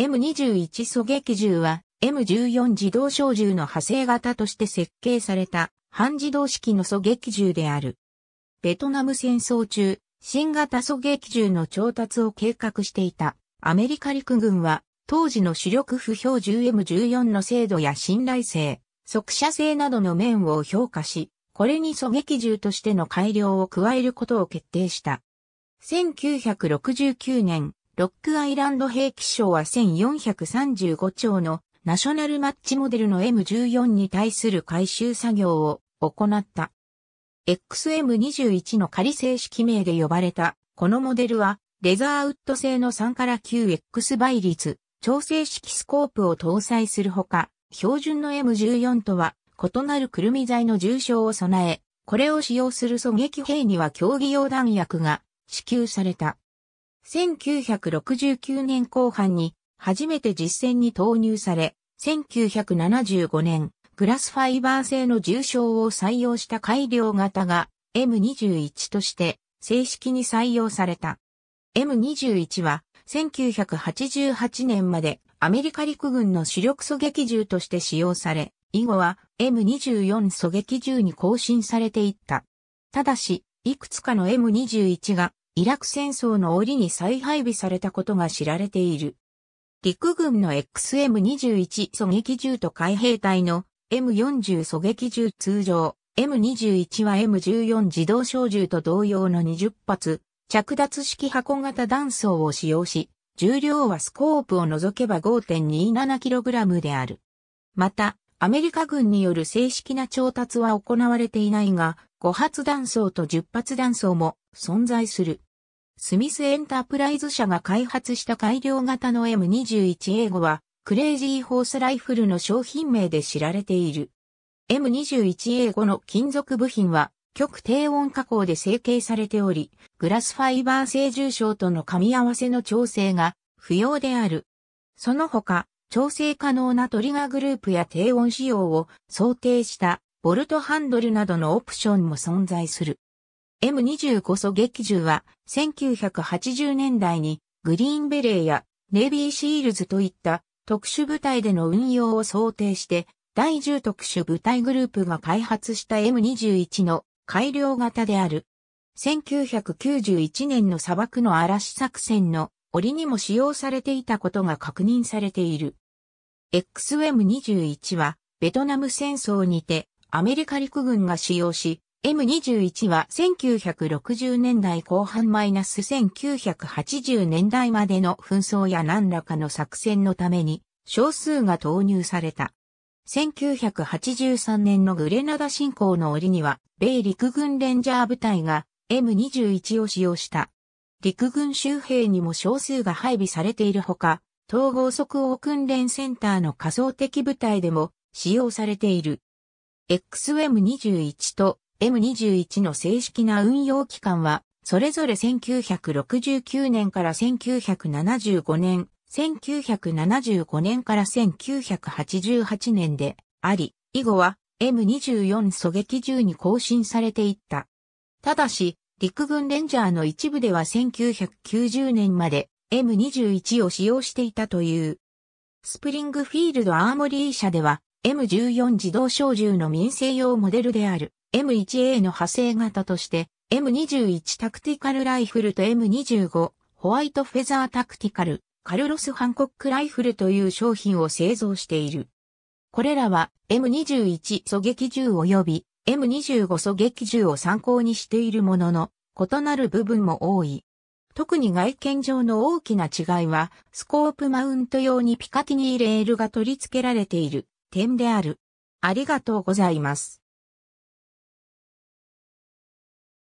M21 狙撃銃は M14 自動小銃の派生型として設計された半自動式の狙撃銃である。ベトナム戦争中、新型狙撃銃の調達を計画していたアメリカ陸軍は当時の主力不標銃 M14 の精度や信頼性、速射性などの面を評価し、これに狙撃銃としての改良を加えることを決定した。1969年、ロックアイランド兵器賞は1435兆のナショナルマッチモデルの M14 に対する回収作業を行った。XM21 の仮正式名で呼ばれた、このモデルは、レザーウッド製の3から 9X 倍率、調整式スコープを搭載するほか、標準の M14 とは異なるくるみ材の重傷を備え、これを使用する狙撃兵には競技用弾薬が支給された。1969年後半に初めて実戦に投入され、1975年、グラスファイバー製の重症を採用した改良型が M21 として正式に採用された。M21 は1988年までアメリカ陸軍の主力狙撃銃として使用され、以後は M24 狙撃銃に更新されていった。ただし、いくつかの M21 がイラク戦争の折に再配備されたことが知られている。陸軍の XM21 狙撃銃と海兵隊の M40 狙撃銃通常 M21 は M14 自動小銃と同様の20発着脱式箱型弾倉を使用し、重量はスコープを除けば 5.27kg である。また、アメリカ軍による正式な調達は行われていないが、5発弾倉と10発弾倉も存在する。スミスエンタープライズ社が開発した改良型の M21 a 5は、クレイジーホースライフルの商品名で知られている。M21 a 5の金属部品は、極低温加工で成形されており、グラスファイバー製重症との噛み合わせの調整が不要である。その他、調整可能なトリガーグループや低温仕様を想定したボルトハンドルなどのオプションも存在する。M25 狙撃銃は1980年代にグリーンベレーやネイビーシールズといった特殊部隊での運用を想定して第10特殊部隊グループが開発した M21 の改良型である。1991年の砂漠の嵐作戦の檻にも使用されていたことが確認されている。XM21 はベトナム戦争にてアメリカ陸軍が使用し、M21 は1960年代後半マイナス -1980 年代までの紛争や何らかの作戦のために少数が投入された。1983年のグレナダ侵攻の折には、米陸軍レンジャー部隊が M21 を使用した。陸軍周兵にも少数が配備されているほか、統合即応訓練センターの仮想的部隊でも使用されている。XM21 と M21 の正式な運用期間は、それぞれ1969年から1975年、1975年から1988年であり、以後は M24 狙撃銃に更新されていった。ただし、陸軍レンジャーの一部では1990年まで M21 を使用していたという。スプリングフィールドアーモリー社では M14 自動小銃の民生用モデルである M1A の派生型として M21 タクティカルライフルと M25 ホワイトフェザータクティカルカルロス・ハンコックライフルという商品を製造している。これらは M21 狙撃銃及び M25 狙撃銃を参考にしているものの、異なる部分も多い。特に外見上の大きな違いは、スコープマウント用にピカティニーレールが取り付けられている点である。ありがとうございます。